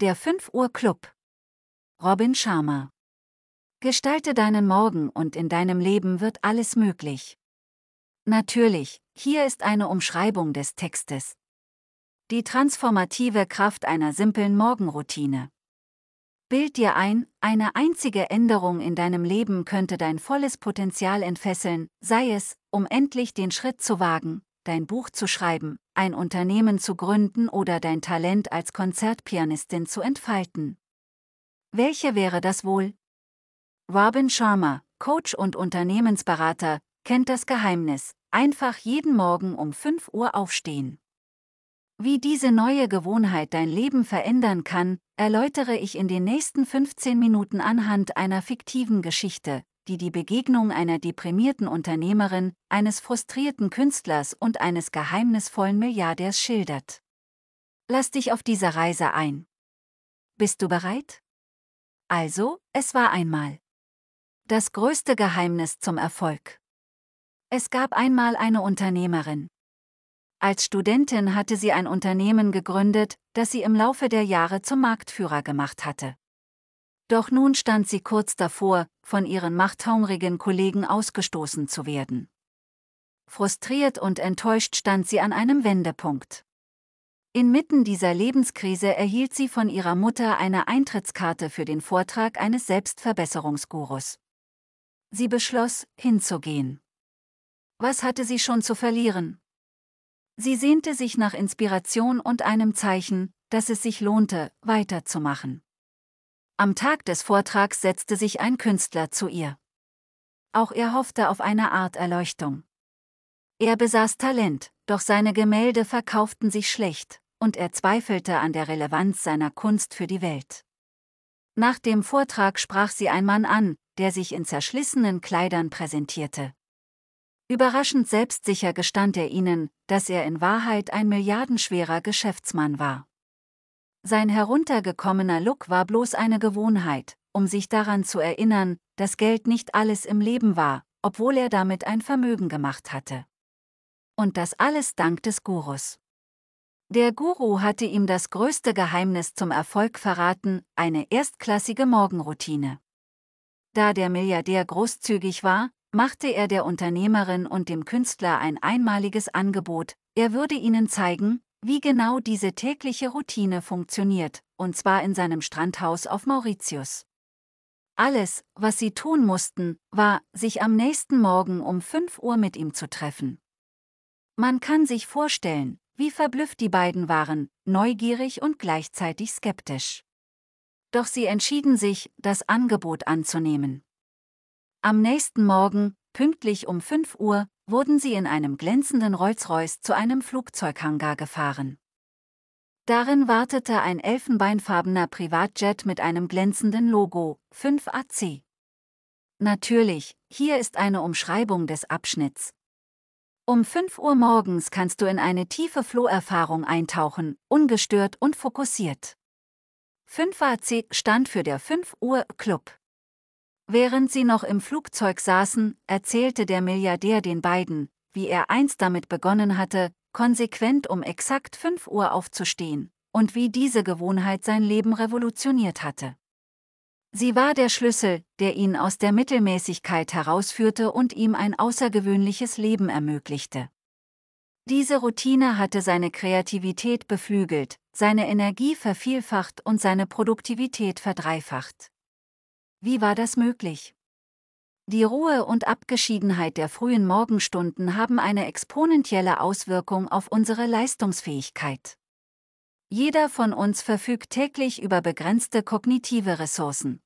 Der 5 Uhr Club. Robin Sharma. Gestalte deinen Morgen und in deinem Leben wird alles möglich. Natürlich, hier ist eine Umschreibung des Textes. Die transformative Kraft einer simplen Morgenroutine. Bild dir ein, eine einzige Änderung in deinem Leben könnte dein volles Potenzial entfesseln, sei es, um endlich den Schritt zu wagen, dein Buch zu schreiben, ein Unternehmen zu gründen oder dein Talent als Konzertpianistin zu entfalten. Welche wäre das wohl? Robin Sharma, Coach und Unternehmensberater, kennt das Geheimnis, einfach jeden Morgen um 5 Uhr aufstehen. Wie diese neue Gewohnheit dein Leben verändern kann, erläutere ich in den nächsten 15 Minuten anhand einer fiktiven Geschichte, die die Begegnung einer deprimierten Unternehmerin, eines frustrierten Künstlers und eines geheimnisvollen Milliardärs schildert. Lass dich auf diese Reise ein. Bist du bereit? Also, es war einmal. Das größte Geheimnis zum Erfolg. Es gab einmal eine Unternehmerin. Als Studentin hatte sie ein Unternehmen gegründet, das sie im Laufe der Jahre zum Marktführer gemacht hatte. Doch nun stand sie kurz davor, von ihren machthungrigen Kollegen ausgestoßen zu werden. Frustriert und enttäuscht stand sie an einem Wendepunkt. Inmitten dieser Lebenskrise erhielt sie von ihrer Mutter eine Eintrittskarte für den Vortrag eines Selbstverbesserungsgurus. Sie beschloss, hinzugehen. Was hatte sie schon zu verlieren? Sie sehnte sich nach Inspiration und einem Zeichen, dass es sich lohnte, weiterzumachen. Am Tag des Vortrags setzte sich ein Künstler zu ihr. Auch er hoffte auf eine Art Erleuchtung. Er besaß Talent, doch seine Gemälde verkauften sich schlecht, und er zweifelte an der Relevanz seiner Kunst für die Welt. Nach dem Vortrag sprach sie ein Mann an, der sich in zerschlissenen Kleidern präsentierte. Überraschend selbstsicher gestand er ihnen, dass er in Wahrheit ein milliardenschwerer Geschäftsmann war. Sein heruntergekommener Look war bloß eine Gewohnheit, um sich daran zu erinnern, dass Geld nicht alles im Leben war, obwohl er damit ein Vermögen gemacht hatte. Und das alles dank des Gurus. Der Guru hatte ihm das größte Geheimnis zum Erfolg verraten, eine erstklassige Morgenroutine. Da der Milliardär großzügig war, machte er der Unternehmerin und dem Künstler ein einmaliges Angebot, er würde ihnen zeigen, wie genau diese tägliche Routine funktioniert, und zwar in seinem Strandhaus auf Mauritius. Alles, was sie tun mussten, war, sich am nächsten Morgen um 5 Uhr mit ihm zu treffen. Man kann sich vorstellen, wie verblüfft die beiden waren, neugierig und gleichzeitig skeptisch. Doch sie entschieden sich, das Angebot anzunehmen. Am nächsten Morgen, pünktlich um 5 Uhr, wurden sie in einem glänzenden Rolls-Royce zu einem Flugzeughangar gefahren. Darin wartete ein elfenbeinfarbener Privatjet mit einem glänzenden Logo, 5AC. Natürlich, hier ist eine Umschreibung des Abschnitts. Um 5 Uhr morgens kannst du in eine tiefe Floh-Erfahrung eintauchen, ungestört und fokussiert. 5AC stand für der 5 Uhr Club. Während sie noch im Flugzeug saßen, erzählte der Milliardär den beiden, wie er einst damit begonnen hatte, konsequent um exakt 5 Uhr aufzustehen, und wie diese Gewohnheit sein Leben revolutioniert hatte. Sie war der Schlüssel, der ihn aus der Mittelmäßigkeit herausführte und ihm ein außergewöhnliches Leben ermöglichte. Diese Routine hatte seine Kreativität beflügelt, seine Energie vervielfacht und seine Produktivität verdreifacht. Wie war das möglich? Die Ruhe und Abgeschiedenheit der frühen Morgenstunden haben eine exponentielle Auswirkung auf unsere Leistungsfähigkeit. Jeder von uns verfügt täglich über begrenzte kognitive Ressourcen.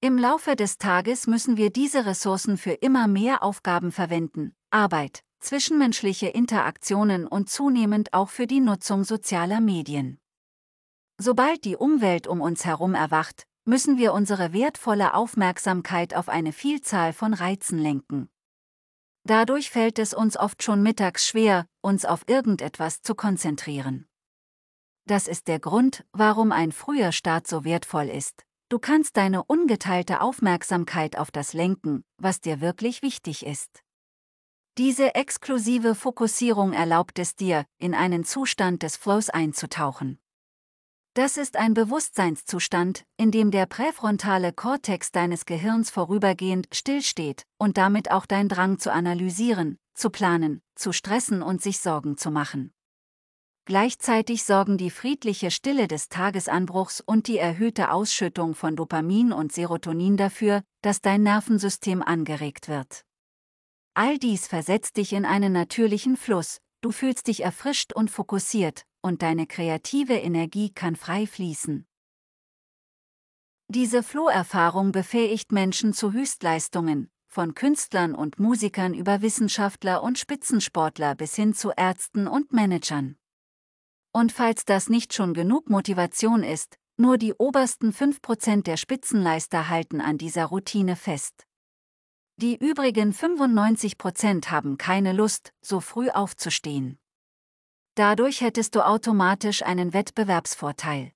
Im Laufe des Tages müssen wir diese Ressourcen für immer mehr Aufgaben verwenden, Arbeit, zwischenmenschliche Interaktionen und zunehmend auch für die Nutzung sozialer Medien. Sobald die Umwelt um uns herum erwacht, müssen wir unsere wertvolle Aufmerksamkeit auf eine Vielzahl von Reizen lenken. Dadurch fällt es uns oft schon mittags schwer, uns auf irgendetwas zu konzentrieren. Das ist der Grund, warum ein früher Start so wertvoll ist. Du kannst deine ungeteilte Aufmerksamkeit auf das lenken, was dir wirklich wichtig ist. Diese exklusive Fokussierung erlaubt es dir, in einen Zustand des Flows einzutauchen. Das ist ein Bewusstseinszustand, in dem der präfrontale Kortex deines Gehirns vorübergehend stillsteht und damit auch dein Drang zu analysieren, zu planen, zu stressen und sich Sorgen zu machen. Gleichzeitig sorgen die friedliche Stille des Tagesanbruchs und die erhöhte Ausschüttung von Dopamin und Serotonin dafür, dass dein Nervensystem angeregt wird. All dies versetzt dich in einen natürlichen Fluss, du fühlst dich erfrischt und fokussiert, und deine kreative Energie kann frei fließen. Diese Floh-Erfahrung befähigt Menschen zu Höchstleistungen, von Künstlern und Musikern über Wissenschaftler und Spitzensportler bis hin zu Ärzten und Managern. Und falls das nicht schon genug Motivation ist, nur die obersten 5% der Spitzenleister halten an dieser Routine fest. Die übrigen 95% haben keine Lust, so früh aufzustehen. Dadurch hättest du automatisch einen Wettbewerbsvorteil.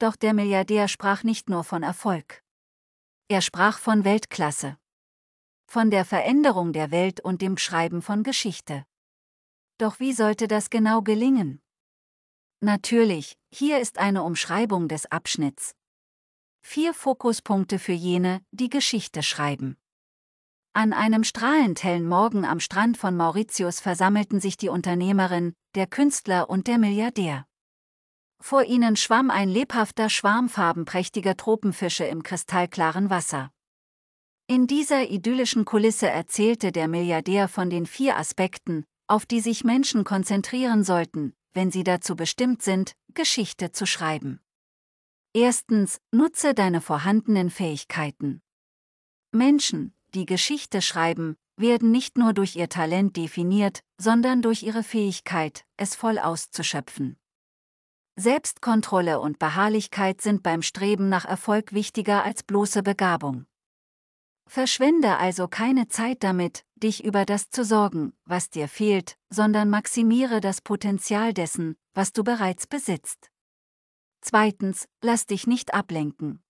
Doch der Milliardär sprach nicht nur von Erfolg. Er sprach von Weltklasse. Von der Veränderung der Welt und dem Schreiben von Geschichte. Doch wie sollte das genau gelingen? Natürlich, hier ist eine Umschreibung des Abschnitts. Vier Fokuspunkte für jene, die Geschichte schreiben. An einem strahlend hellen Morgen am Strand von Mauritius versammelten sich die Unternehmerin, der Künstler und der Milliardär. Vor ihnen schwamm ein lebhafter Schwarm farbenprächtiger Tropenfische im kristallklaren Wasser. In dieser idyllischen Kulisse erzählte der Milliardär von den vier Aspekten, auf die sich Menschen konzentrieren sollten, wenn sie dazu bestimmt sind, Geschichte zu schreiben. Erstens, nutze deine vorhandenen Fähigkeiten. Menschen, die Geschichte schreiben, werden nicht nur durch ihr Talent definiert, sondern durch ihre Fähigkeit, es voll auszuschöpfen. Selbstkontrolle und Beharrlichkeit sind beim Streben nach Erfolg wichtiger als bloße Begabung. Verschwende also keine Zeit damit, dich über das zu sorgen, was dir fehlt, sondern maximiere das Potenzial dessen, was du bereits besitzt. Zweitens, lass dich nicht ablenken.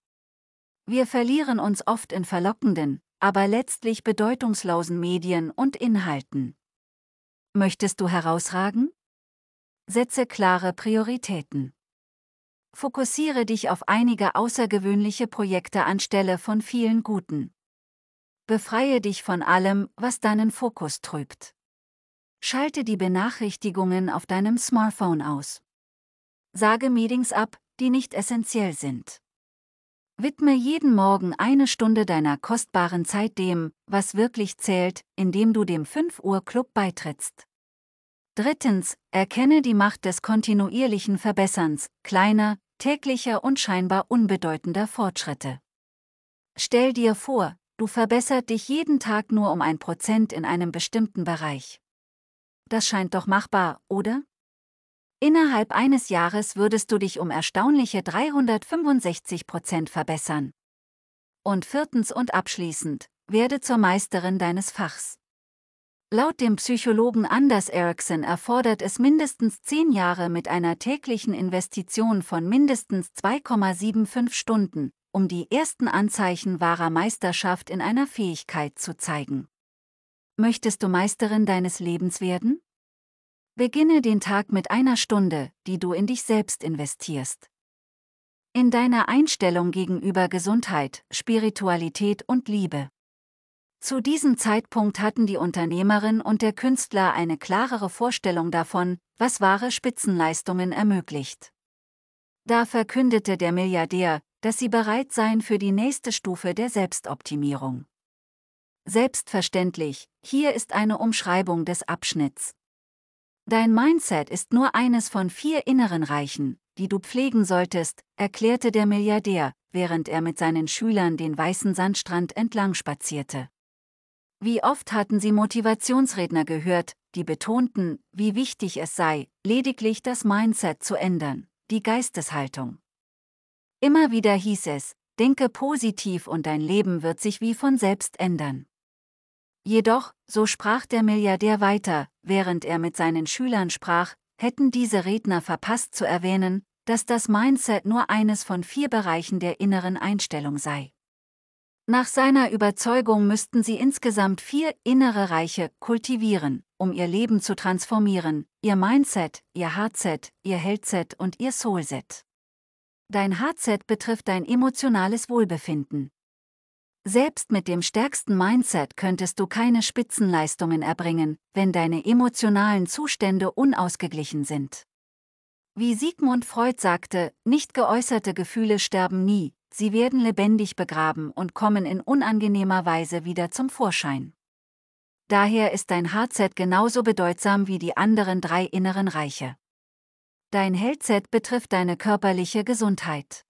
Wir verlieren uns oft in verlockenden, aber letztlich bedeutungslosen Medien und Inhalten. Möchtest du herausragen? Setze klare Prioritäten. Fokussiere dich auf einige außergewöhnliche Projekte anstelle von vielen guten. Befreie dich von allem, was deinen Fokus trübt. Schalte die Benachrichtigungen auf deinem Smartphone aus. Sage Meetings ab, die nicht essentiell sind. Widme jeden Morgen eine Stunde deiner kostbaren Zeit dem, was wirklich zählt, indem du dem 5 Uhr Club beitrittst. Drittens, erkenne die Macht des kontinuierlichen Verbesserns, kleiner, täglicher und scheinbar unbedeutender Fortschritte. Stell dir vor, du verbessert dich jeden Tag nur um ein Prozent in einem bestimmten Bereich. Das scheint doch machbar, oder? Innerhalb eines Jahres würdest du dich um erstaunliche 365 Prozent verbessern. Und viertens und abschließend, werde zur Meisterin deines Fachs. Laut dem Psychologen Anders Ericsson erfordert es mindestens zehn Jahre mit einer täglichen Investition von mindestens 2,75 Stunden, um die ersten Anzeichen wahrer Meisterschaft in einer Fähigkeit zu zeigen. Möchtest du Meisterin deines Lebens werden? Beginne den Tag mit einer Stunde, die du in dich selbst investierst. In deiner Einstellung gegenüber Gesundheit, Spiritualität und Liebe. Zu diesem Zeitpunkt hatten die Unternehmerin und der Künstler eine klarere Vorstellung davon, was wahre Spitzenleistungen ermöglicht. Da verkündete der Milliardär, dass sie bereit seien für die nächste Stufe der Selbstoptimierung. Selbstverständlich, hier ist eine Umschreibung des Abschnitts. Dein Mindset ist nur eines von vier inneren Reichen, die du pflegen solltest, erklärte der Milliardär, während er mit seinen Schülern den weißen Sandstrand entlang spazierte. Wie oft hatten sie Motivationsredner gehört, die betonten, wie wichtig es sei, lediglich das Mindset zu ändern, die Geisteshaltung. Immer wieder hieß es, denke positiv und dein Leben wird sich wie von selbst ändern. Jedoch, so sprach der Milliardär weiter, während er mit seinen Schülern sprach, hätten diese Redner verpasst zu erwähnen, dass das Mindset nur eines von vier Bereichen der inneren Einstellung sei. Nach seiner Überzeugung müssten sie insgesamt vier innere Reiche kultivieren, um ihr Leben zu transformieren, ihr Mindset, ihr Heartset, ihr Heldset und ihr Soulset. Dein Heartset betrifft dein emotionales Wohlbefinden. Selbst mit dem stärksten Mindset könntest du keine Spitzenleistungen erbringen, wenn deine emotionalen Zustände unausgeglichen sind. Wie Sigmund Freud sagte, nicht geäußerte Gefühle sterben nie, sie werden lebendig begraben und kommen in unangenehmer Weise wieder zum Vorschein. Daher ist dein Hardset genauso bedeutsam wie die anderen drei inneren Reiche. Dein Heldset betrifft deine körperliche Gesundheit.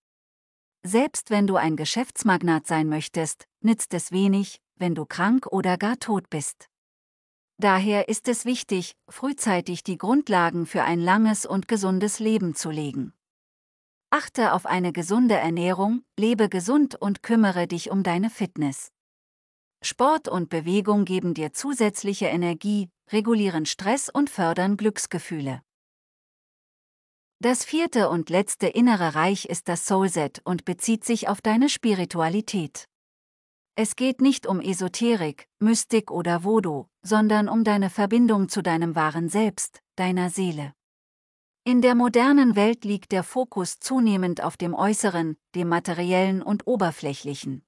Selbst wenn du ein Geschäftsmagnat sein möchtest, nützt es wenig, wenn du krank oder gar tot bist. Daher ist es wichtig, frühzeitig die Grundlagen für ein langes und gesundes Leben zu legen. Achte auf eine gesunde Ernährung, lebe gesund und kümmere dich um deine Fitness. Sport und Bewegung geben dir zusätzliche Energie, regulieren Stress und fördern Glücksgefühle. Das vierte und letzte innere Reich ist das Soulset und bezieht sich auf deine Spiritualität. Es geht nicht um Esoterik, Mystik oder Voodoo, sondern um deine Verbindung zu deinem wahren Selbst, deiner Seele. In der modernen Welt liegt der Fokus zunehmend auf dem Äußeren, dem Materiellen und Oberflächlichen.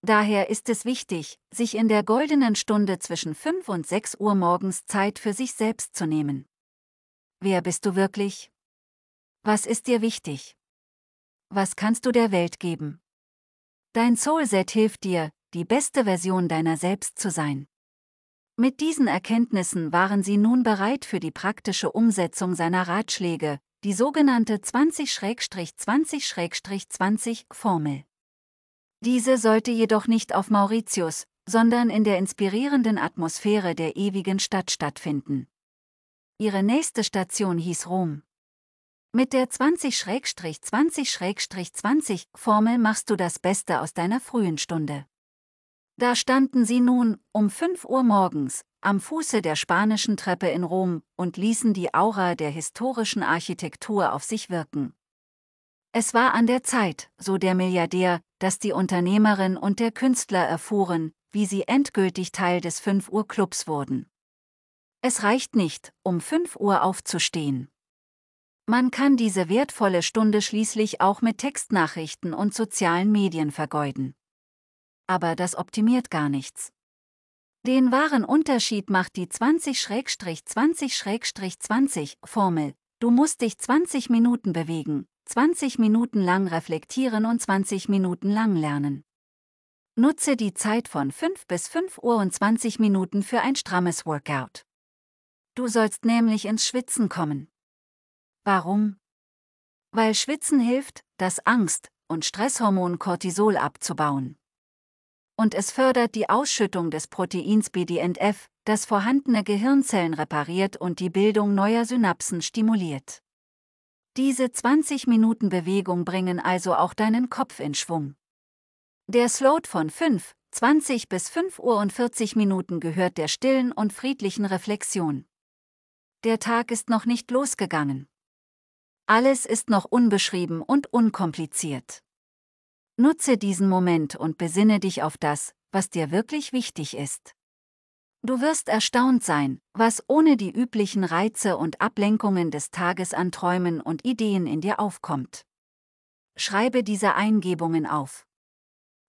Daher ist es wichtig, sich in der goldenen Stunde zwischen 5 und 6 Uhr morgens Zeit für sich selbst zu nehmen. Wer bist du wirklich? Was ist dir wichtig? Was kannst du der Welt geben? Dein Soulset hilft dir, die beste Version deiner selbst zu sein. Mit diesen Erkenntnissen waren sie nun bereit für die praktische Umsetzung seiner Ratschläge, die sogenannte 20-20-20-Formel. Diese sollte jedoch nicht auf Mauritius, sondern in der inspirierenden Atmosphäre der ewigen Stadt stattfinden. Ihre nächste Station hieß Rom. Mit der 20-20-20 Formel machst du das Beste aus deiner frühen Stunde. Da standen sie nun, um 5 Uhr morgens, am Fuße der spanischen Treppe in Rom und ließen die Aura der historischen Architektur auf sich wirken. Es war an der Zeit, so der Milliardär, dass die Unternehmerin und der Künstler erfuhren, wie sie endgültig Teil des 5 Uhr Clubs wurden. Es reicht nicht, um 5 Uhr aufzustehen. Man kann diese wertvolle Stunde schließlich auch mit Textnachrichten und sozialen Medien vergeuden. Aber das optimiert gar nichts. Den wahren Unterschied macht die 20-20-20 Formel. Du musst dich 20 Minuten bewegen, 20 Minuten lang reflektieren und 20 Minuten lang lernen. Nutze die Zeit von 5 bis 5 Uhr und 20 Minuten für ein strammes Workout. Du sollst nämlich ins Schwitzen kommen. Warum? Weil Schwitzen hilft, das Angst- und Stresshormon Cortisol abzubauen. Und es fördert die Ausschüttung des Proteins BDNF, das vorhandene Gehirnzellen repariert und die Bildung neuer Synapsen stimuliert. Diese 20 Minuten Bewegung bringen also auch deinen Kopf in Schwung. Der Slot von 5, 20 bis 5 Uhr und 40 Minuten gehört der stillen und friedlichen Reflexion. Der Tag ist noch nicht losgegangen. Alles ist noch unbeschrieben und unkompliziert. Nutze diesen Moment und besinne dich auf das, was dir wirklich wichtig ist. Du wirst erstaunt sein, was ohne die üblichen Reize und Ablenkungen des Tages an Träumen und Ideen in dir aufkommt. Schreibe diese Eingebungen auf.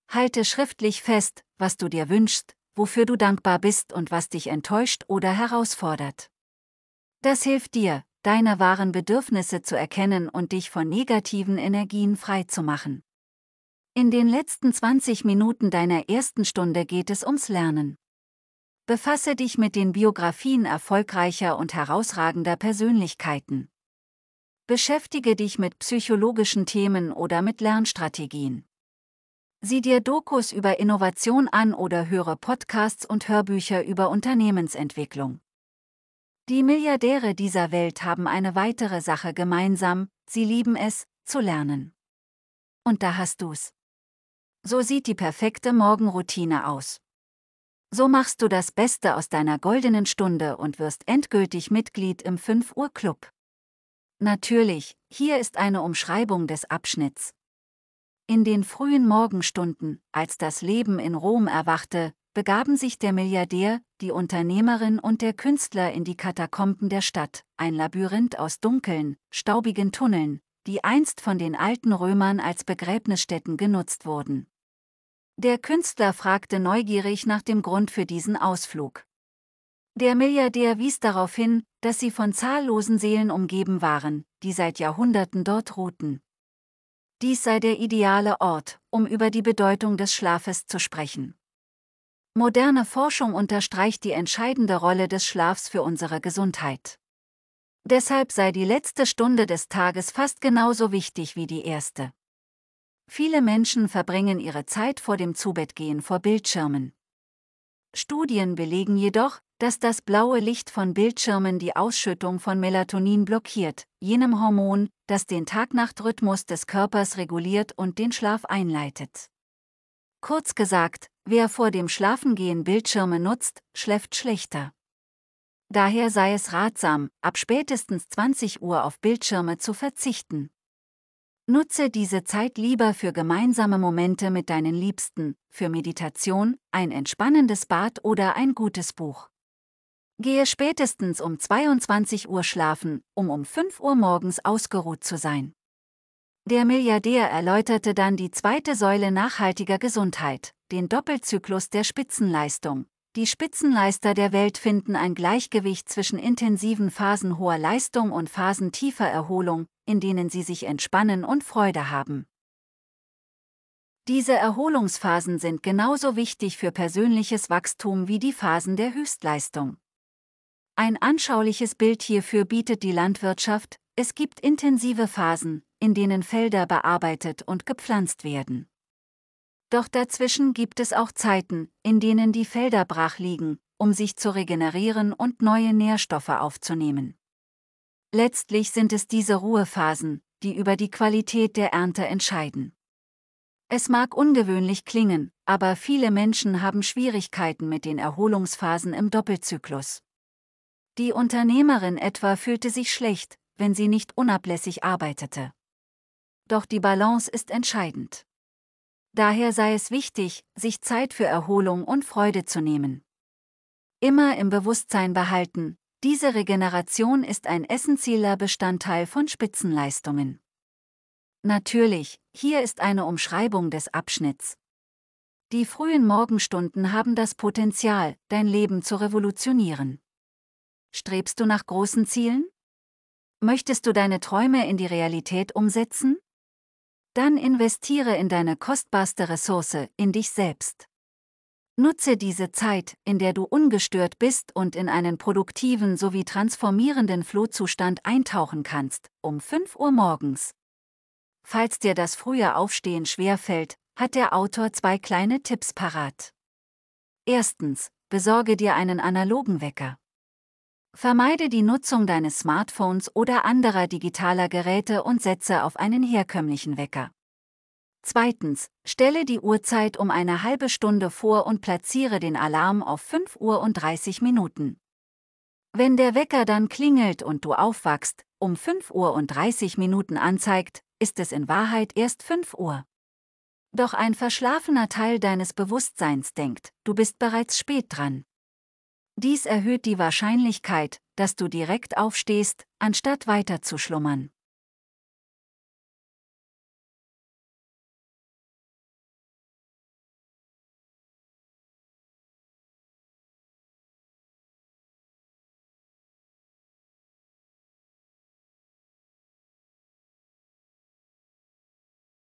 Halte schriftlich fest, was du dir wünschst, wofür du dankbar bist und was dich enttäuscht oder herausfordert. Das hilft dir, deine wahren Bedürfnisse zu erkennen und dich von negativen Energien frei zu machen. In den letzten 20 Minuten deiner ersten Stunde geht es ums Lernen. Befasse dich mit den Biografien erfolgreicher und herausragender Persönlichkeiten. Beschäftige dich mit psychologischen Themen oder mit Lernstrategien. Sieh dir Dokus über Innovation an oder höre Podcasts und Hörbücher über Unternehmensentwicklung. Die Milliardäre dieser Welt haben eine weitere Sache gemeinsam, sie lieben es, zu lernen. Und da hast du's. So sieht die perfekte Morgenroutine aus. So machst du das Beste aus deiner goldenen Stunde und wirst endgültig Mitglied im 5 Uhr Club. Natürlich, hier ist eine Umschreibung des Abschnitts. In den frühen Morgenstunden, als das Leben in Rom erwachte, begaben sich der Milliardär, die Unternehmerin und der Künstler in die Katakomben der Stadt, ein Labyrinth aus dunkeln, staubigen Tunneln, die einst von den alten Römern als Begräbnisstätten genutzt wurden. Der Künstler fragte neugierig nach dem Grund für diesen Ausflug. Der Milliardär wies darauf hin, dass sie von zahllosen Seelen umgeben waren, die seit Jahrhunderten dort ruhten. Dies sei der ideale Ort, um über die Bedeutung des Schlafes zu sprechen. Moderne Forschung unterstreicht die entscheidende Rolle des Schlafs für unsere Gesundheit. Deshalb sei die letzte Stunde des Tages fast genauso wichtig wie die erste. Viele Menschen verbringen ihre Zeit vor dem Zubettgehen vor Bildschirmen. Studien belegen jedoch, dass das blaue Licht von Bildschirmen die Ausschüttung von Melatonin blockiert, jenem Hormon, das den Tag-Nacht-Rhythmus des Körpers reguliert und den Schlaf einleitet. Kurz gesagt, Wer vor dem Schlafengehen Bildschirme nutzt, schläft schlechter. Daher sei es ratsam, ab spätestens 20 Uhr auf Bildschirme zu verzichten. Nutze diese Zeit lieber für gemeinsame Momente mit deinen Liebsten, für Meditation, ein entspannendes Bad oder ein gutes Buch. Gehe spätestens um 22 Uhr schlafen, um um 5 Uhr morgens ausgeruht zu sein. Der Milliardär erläuterte dann die zweite Säule nachhaltiger Gesundheit den Doppelzyklus der Spitzenleistung. Die Spitzenleister der Welt finden ein Gleichgewicht zwischen intensiven Phasen hoher Leistung und Phasen tiefer Erholung, in denen sie sich entspannen und Freude haben. Diese Erholungsphasen sind genauso wichtig für persönliches Wachstum wie die Phasen der Höchstleistung. Ein anschauliches Bild hierfür bietet die Landwirtschaft, es gibt intensive Phasen, in denen Felder bearbeitet und gepflanzt werden. Doch dazwischen gibt es auch Zeiten, in denen die Felder brach liegen, um sich zu regenerieren und neue Nährstoffe aufzunehmen. Letztlich sind es diese Ruhephasen, die über die Qualität der Ernte entscheiden. Es mag ungewöhnlich klingen, aber viele Menschen haben Schwierigkeiten mit den Erholungsphasen im Doppelzyklus. Die Unternehmerin etwa fühlte sich schlecht, wenn sie nicht unablässig arbeitete. Doch die Balance ist entscheidend. Daher sei es wichtig, sich Zeit für Erholung und Freude zu nehmen. Immer im Bewusstsein behalten, diese Regeneration ist ein essentieller Bestandteil von Spitzenleistungen. Natürlich, hier ist eine Umschreibung des Abschnitts. Die frühen Morgenstunden haben das Potenzial, dein Leben zu revolutionieren. Strebst du nach großen Zielen? Möchtest du deine Träume in die Realität umsetzen? Dann investiere in deine kostbarste Ressource, in dich selbst. Nutze diese Zeit, in der du ungestört bist und in einen produktiven sowie transformierenden Flohzustand eintauchen kannst, um 5 Uhr morgens. Falls dir das frühe Aufstehen schwerfällt, hat der Autor zwei kleine Tipps parat. Erstens, besorge dir einen analogen Wecker. Vermeide die Nutzung deines Smartphones oder anderer digitaler Geräte und setze auf einen herkömmlichen Wecker. Zweitens, stelle die Uhrzeit um eine halbe Stunde vor und platziere den Alarm auf 5 Uhr und 30 Minuten. Wenn der Wecker dann klingelt und du aufwachst, um 5 Uhr und 30 Minuten anzeigt, ist es in Wahrheit erst 5 Uhr. Doch ein verschlafener Teil deines Bewusstseins denkt, du bist bereits spät dran. Dies erhöht die Wahrscheinlichkeit, dass du direkt aufstehst, anstatt weiter zu schlummern.